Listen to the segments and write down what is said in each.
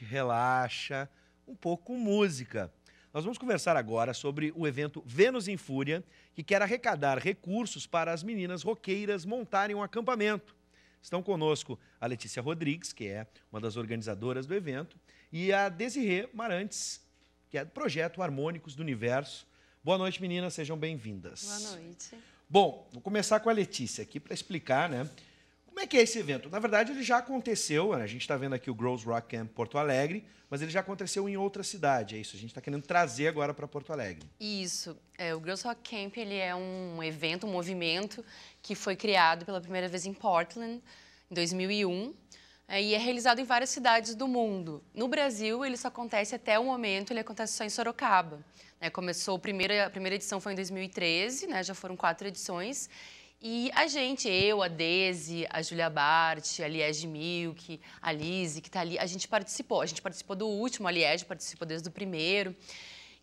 gente relaxa, um pouco música. Nós vamos conversar agora sobre o evento Vênus em Fúria, que quer arrecadar recursos para as meninas roqueiras montarem um acampamento. Estão conosco a Letícia Rodrigues, que é uma das organizadoras do evento, e a Desirê Marantes, que é do projeto Harmônicos do Universo. Boa noite, meninas, sejam bem-vindas. Boa noite. Bom, vou começar com a Letícia aqui para explicar, né? Como é que é esse evento? Na verdade, ele já aconteceu, né, a gente está vendo aqui o Girls Rock Camp Porto Alegre, mas ele já aconteceu em outra cidade, é isso? A gente está querendo trazer agora para Porto Alegre. Isso. É, o Girls Rock Camp ele é um evento, um movimento que foi criado pela primeira vez em Portland, em 2001, é, e é realizado em várias cidades do mundo. No Brasil, ele só acontece até o momento, ele acontece só em Sorocaba. Né? Começou, a primeira, a primeira edição foi em 2013, né? já foram quatro edições, e a gente, eu, a Desi, a Julia Bart, a Liege Milk, a Lise, que está ali, a gente participou. A gente participou do último, a Liege participou desde o primeiro.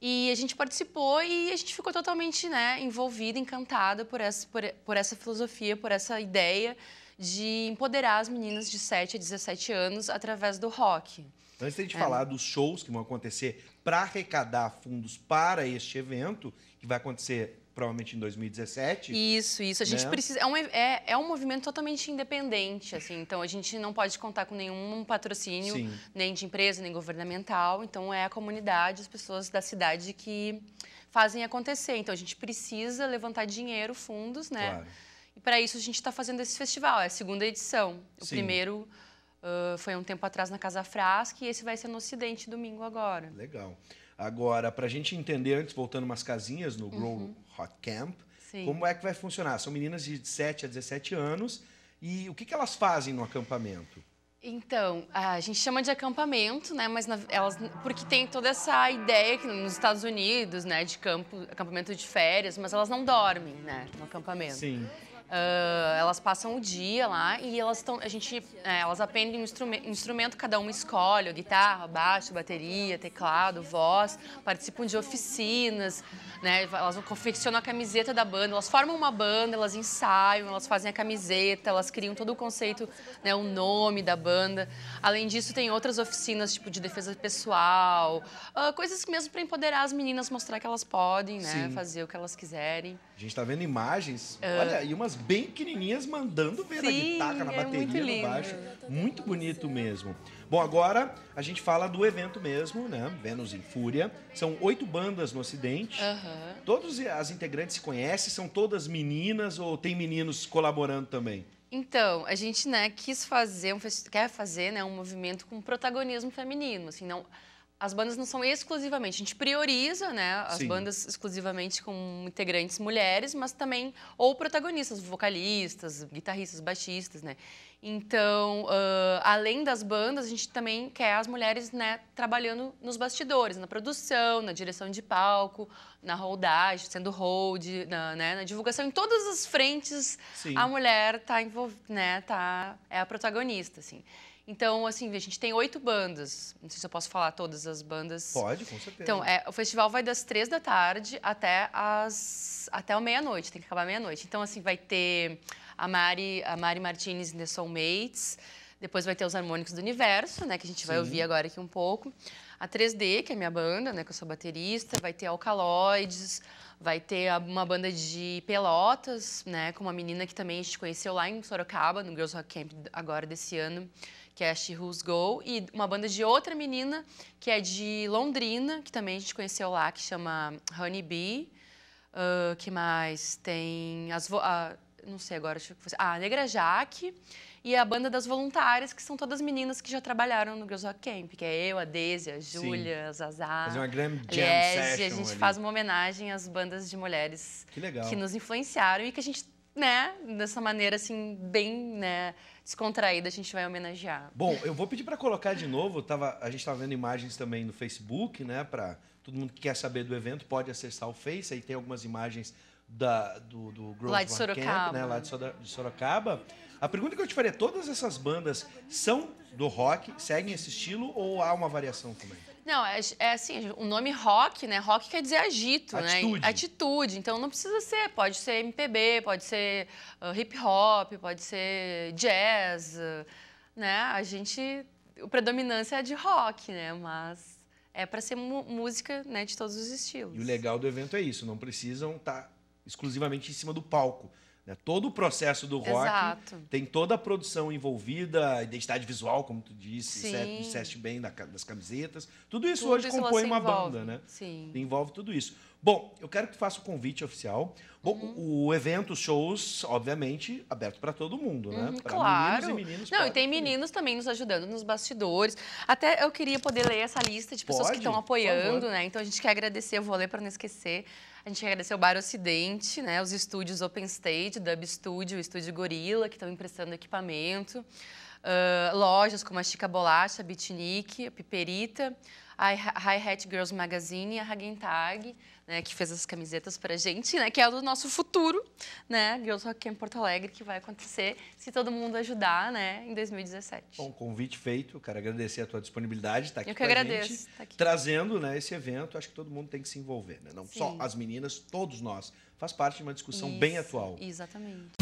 E a gente participou e a gente ficou totalmente né, envolvida, encantada por essa, por, por essa filosofia, por essa ideia de empoderar as meninas de 7 a 17 anos através do rock. Então, antes de a gente é. falar dos shows que vão acontecer para arrecadar fundos para este evento, que vai acontecer provavelmente em 2017. Isso, isso. A gente né? precisa. É um, é, é um movimento totalmente independente, assim. Então a gente não pode contar com nenhum patrocínio, Sim. nem de empresa, nem governamental. Então é a comunidade, as pessoas da cidade que fazem acontecer. Então a gente precisa levantar dinheiro, fundos, né? Claro. E para isso a gente está fazendo esse festival. É a segunda edição. O Sim. primeiro. Uh, foi um tempo atrás na Casa Frasca e esse vai ser no Ocidente domingo agora. Legal. Agora, para a gente entender, antes, voltando umas casinhas no Grow uhum. Hot Camp, Sim. como é que vai funcionar? São meninas de 7 a 17 anos e o que, que elas fazem no acampamento? Então, a gente chama de acampamento, né? Mas na, elas, porque tem toda essa ideia que nos Estados Unidos, né, de campo, acampamento de férias, mas elas não dormem, né, no acampamento. Sim. Uh, elas passam o dia lá e elas estão, a gente, é, elas aprendem um instrumento, instrumento, cada uma escolhe, guitarra, baixo, bateria, teclado, voz, participam de oficinas, né? Elas confeccionam a camiseta da banda, elas formam uma banda, elas ensaiam, elas fazem a camiseta, elas criam todo o conceito, né, o nome da banda. Além disso, tem outras oficinas tipo de defesa pessoal, uh, coisas mesmo para empoderar as meninas, mostrar que elas podem, né, fazer o que elas quiserem. A gente está vendo imagens, uh, olha, e umas bem pequenininhas mandando ver Sim, guitarra, na é bateria, no baixo. Muito bonito mesmo. Bom, agora a gente fala do evento mesmo, né? Vênus em Fúria. São oito bandas no Ocidente. Uhum. Todas as integrantes se conhecem? São todas meninas ou tem meninos colaborando também? Então, a gente né, quis fazer, um, quer fazer né, um movimento com protagonismo feminino. Assim, não as bandas não são exclusivamente, a gente prioriza, né, as Sim. bandas exclusivamente com integrantes mulheres, mas também ou protagonistas, vocalistas, guitarristas, baixistas, né. Então, uh, além das bandas, a gente também quer as mulheres, né, trabalhando nos bastidores, na produção, na direção de palco, na holdagem, sendo hold, na, né, na divulgação, em todas as frentes, Sim. a mulher tá envolvida, né, tá é a protagonista, assim. Então, assim, a gente tem oito bandas. Não sei se eu posso falar todas as bandas. Pode, com certeza. Então, é, o festival vai das três da tarde até as até meia-noite, tem que acabar meia-noite. Então, assim, vai ter a Mari, a Mari Martinez in The Soulmates. Depois vai ter os harmônicos do universo, né? Que a gente vai Sim. ouvir agora aqui um pouco. A 3D, que é minha banda, né, que eu sou baterista, vai ter Alcaloides, vai ter uma banda de Pelotas, né, com uma menina que também a gente conheceu lá em Sorocaba, no Girls Rock Camp agora desse ano, que é a She Who's Go, e uma banda de outra menina que é de Londrina, que também a gente conheceu lá, que chama Honey Bee. Uh, que mais? Tem as... Uh, não sei agora, acho que foi, ah, a Negra Jaque e a banda das voluntárias, que são todas meninas que já trabalharam no Girls Rock Camp, que é eu, a Deise, a Júlia, a Zazá. Fazer uma grande jam yes, session. E a gente ali. faz uma homenagem às bandas de mulheres que, legal. que nos influenciaram e que a gente, né, dessa maneira assim, bem, né, descontraída, a gente vai homenagear. Bom, eu vou pedir para colocar de novo, tava, a gente estava vendo imagens também no Facebook, né, para todo mundo que quer saber do evento pode acessar o Face, aí tem algumas imagens da, do, do Grove lá de Sorocaba. Camp, né, lá de Sorocaba. A pergunta que eu te faria, todas essas bandas são do rock, seguem esse estilo ou há uma variação também? Não, é, é assim, o nome rock, né? Rock quer dizer agito, né, Atitude. né? Atitude. Então não precisa ser, pode ser MPB, pode ser uh, hip hop, pode ser jazz, né? A gente, o predominância é de rock, né? Mas é para ser música, né, de todos os estilos. E o legal do evento é isso, não precisam estar tá exclusivamente em cima do palco. Né? Todo o processo do rock Exato. tem toda a produção envolvida, a identidade visual, como tu disse, certo, disseste bem da, das camisetas. Tudo isso tudo hoje isso compõe uma envolve. banda, né? Sim. Envolve tudo isso. Bom, eu quero que tu faça o convite oficial. Bom, uhum. o evento, os shows, obviamente, aberto para todo mundo, né? Uhum, pra claro. Meninos e meninos. Não, e tem meninos também nos ajudando nos bastidores. Até eu queria poder ler essa lista de pessoas Pode? que estão apoiando, né? Então a gente quer agradecer, eu vou ler para não esquecer. A gente agradecer o Bar Ocidente, né, os estúdios Open State, Dub Studio, o Estúdio Gorila, que estão emprestando equipamento uh, lojas como a Chica Bolacha, a Bitnik, a Piperita, a Hi-Hat Girls Magazine, a Hagentag, né, que fez as camisetas para a gente, né, que é o nosso futuro, né, Girls Rock em Porto Alegre, que vai acontecer se todo mundo ajudar, né, em 2017. Bom, convite feito, quero agradecer a tua disponibilidade, estar tá aqui Eu que agradeço, gente, tá aqui. trazendo, né, esse evento, acho que todo mundo tem que se envolver, né, não Sim. só as meninas, todos nós, faz parte de uma discussão Isso, bem atual. Exatamente.